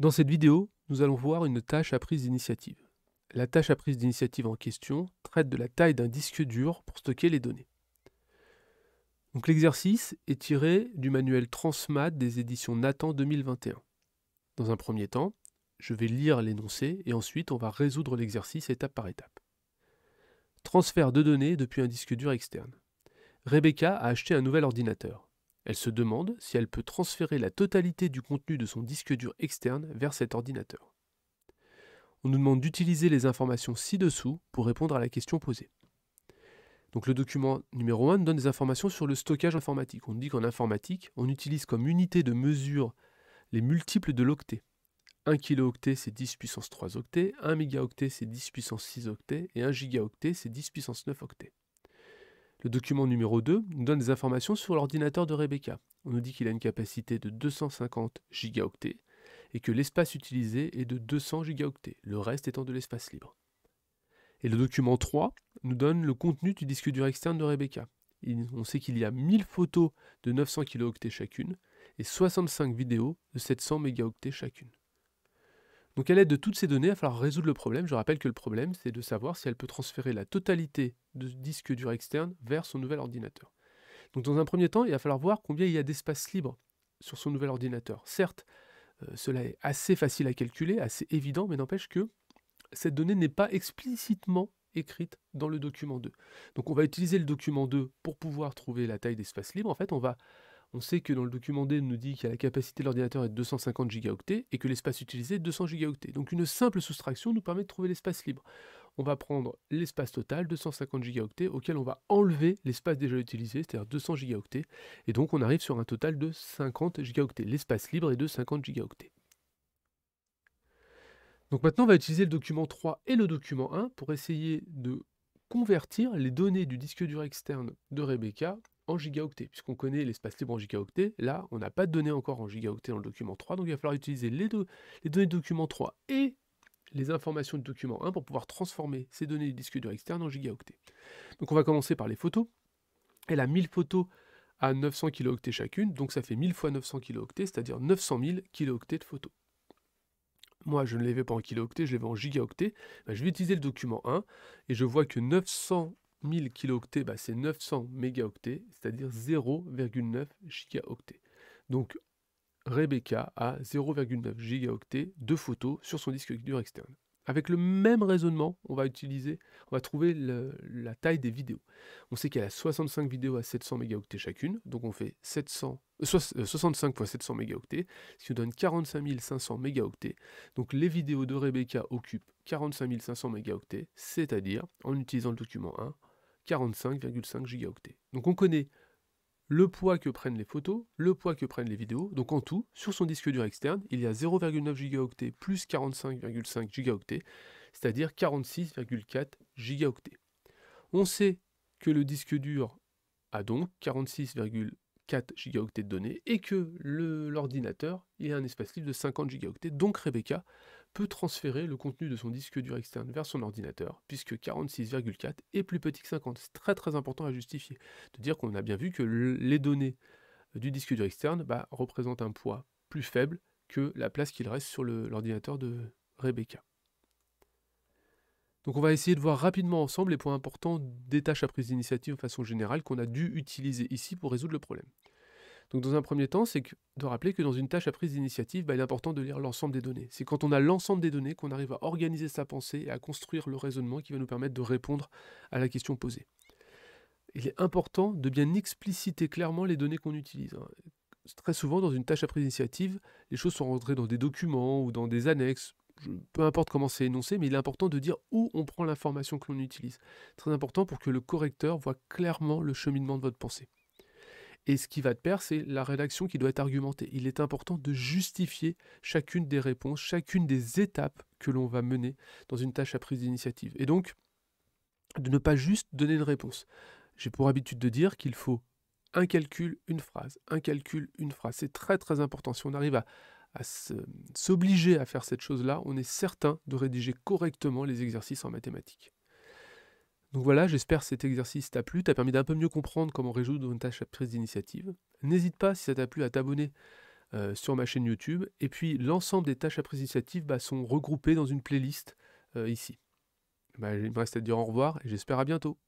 Dans cette vidéo, nous allons voir une tâche à prise d'initiative. La tâche à prise d'initiative en question traite de la taille d'un disque dur pour stocker les données. Donc l'exercice est tiré du manuel Transmat des éditions Nathan 2021. Dans un premier temps, je vais lire l'énoncé et ensuite on va résoudre l'exercice étape par étape. Transfert de données depuis un disque dur externe. Rebecca a acheté un nouvel ordinateur. Elle se demande si elle peut transférer la totalité du contenu de son disque dur externe vers cet ordinateur. On nous demande d'utiliser les informations ci-dessous pour répondre à la question posée. Donc le document numéro 1 donne des informations sur le stockage informatique. On dit qu'en informatique, on utilise comme unité de mesure les multiples de l'octet. 1 kilooctet c'est 10 puissance 3 octets, 1 mégaoctet c'est 10 puissance 6 octets et 1 gigaoctet c'est 10 puissance 9 octets. Le document numéro 2 nous donne des informations sur l'ordinateur de Rebecca. On nous dit qu'il a une capacité de 250 gigaoctets et que l'espace utilisé est de 200 gigaoctets, le reste étant de l'espace libre. Et le document 3 nous donne le contenu du disque dur externe de Rebecca. on sait qu'il y a 1000 photos de 900 kilooctets chacune et 65 vidéos de 700 mégaoctets chacune. Donc à l'aide de toutes ces données, il va falloir résoudre le problème. Je rappelle que le problème, c'est de savoir si elle peut transférer la totalité de disque dur externe vers son nouvel ordinateur. Donc dans un premier temps, il va falloir voir combien il y a d'espace libre sur son nouvel ordinateur. Certes, euh, cela est assez facile à calculer, assez évident, mais n'empêche que cette donnée n'est pas explicitement écrite dans le document 2. Donc on va utiliser le document 2 pour pouvoir trouver la taille d'espace libre. En fait, on va on sait que dans le document D, on nous dit que la capacité de l'ordinateur est de 250 gigaoctets et que l'espace utilisé est de 200 gigaoctets. Donc une simple soustraction nous permet de trouver l'espace libre. On va prendre l'espace total, 250 gigaoctets, auquel on va enlever l'espace déjà utilisé, c'est-à-dire 200 gigaoctets. Et donc on arrive sur un total de 50 gigaoctets. L'espace libre est de 50 gigaoctets. Donc maintenant, on va utiliser le document 3 et le document 1 pour essayer de convertir les données du disque dur externe de Rebecca en gigaoctets. Puisqu'on connaît l'espace libre en gigaoctets, là, on n'a pas de données encore en gigaoctets dans le document 3, donc il va falloir utiliser les, deux, les données du document 3 et les informations du document 1 pour pouvoir transformer ces données du disque dur externe en gigaoctets. Donc on va commencer par les photos. Elle a 1000 photos à 900 kilooctets chacune, donc ça fait 1000 fois 900 kilooctets, c'est-à-dire 900 000 kilooctets de photos. Moi, je ne les vais pas en kilooctets, je les vais en gigaoctets. Ben, je vais utiliser le document 1 et je vois que 900 1000 kilooctets, bah, c'est 900 mégaoctets, c'est-à-dire 0,9 gigaoctets. Donc Rebecca a 0,9 gigaoctets de photos sur son disque dur externe. Avec le même raisonnement, on va utiliser, on va trouver la taille des vidéos. On sait qu'elle a 65 vidéos à 700 mégaoctets chacune, donc on fait 700, 65 euh, euh, fois 700 mégaoctets, ce qui nous donne 45 500 mégaoctets. Donc les vidéos de Rebecca occupent 45 500 mégaoctets, c'est-à-dire, en utilisant le document 1, 45,5 gigaoctets. Donc on connaît le poids que prennent les photos, le poids que prennent les vidéos. Donc en tout, sur son disque dur externe, il y a 0,9 gigaoctets plus 45,5 gigaoctets, c'est-à-dire 46,4 gigaoctets. On sait que le disque dur a donc 46,4 gigaoctets de données et que l'ordinateur, a un espace libre de 50 gigaoctets. Donc Rebecca peut transférer le contenu de son disque dur externe vers son ordinateur, puisque 46,4 est plus petit que 50. C'est très très important à justifier, de dire qu'on a bien vu que les données du disque dur externe bah, représentent un poids plus faible que la place qu'il reste sur l'ordinateur de Rebecca. Donc on va essayer de voir rapidement ensemble les points importants des tâches à prise d'initiative de façon générale qu'on a dû utiliser ici pour résoudre le problème. Donc dans un premier temps, c'est de rappeler que dans une tâche à prise d'initiative, bah, il est important de lire l'ensemble des données. C'est quand on a l'ensemble des données qu'on arrive à organiser sa pensée et à construire le raisonnement qui va nous permettre de répondre à la question posée. Il est important de bien expliciter clairement les données qu'on utilise. Hein. Très souvent, dans une tâche à prise d'initiative, les choses sont rentrées dans des documents ou dans des annexes, peu importe comment c'est énoncé, mais il est important de dire où on prend l'information que l'on utilise. Très important pour que le correcteur voit clairement le cheminement de votre pensée. Et ce qui va de pair, c'est la rédaction qui doit être argumentée. Il est important de justifier chacune des réponses, chacune des étapes que l'on va mener dans une tâche à prise d'initiative. Et donc, de ne pas juste donner une réponse. J'ai pour habitude de dire qu'il faut un calcul, une phrase, un calcul, une phrase. C'est très très important. Si on arrive à, à s'obliger à faire cette chose-là, on est certain de rédiger correctement les exercices en mathématiques. Donc voilà, j'espère que cet exercice t'a plu, t'a permis d'un peu mieux comprendre comment résoudre une tâche à prise d'initiative. N'hésite pas, si ça t'a plu, à t'abonner euh, sur ma chaîne YouTube. Et puis l'ensemble des tâches à prise d'initiative bah, sont regroupées dans une playlist euh, ici. Bah, il me reste à te dire au revoir et j'espère à bientôt.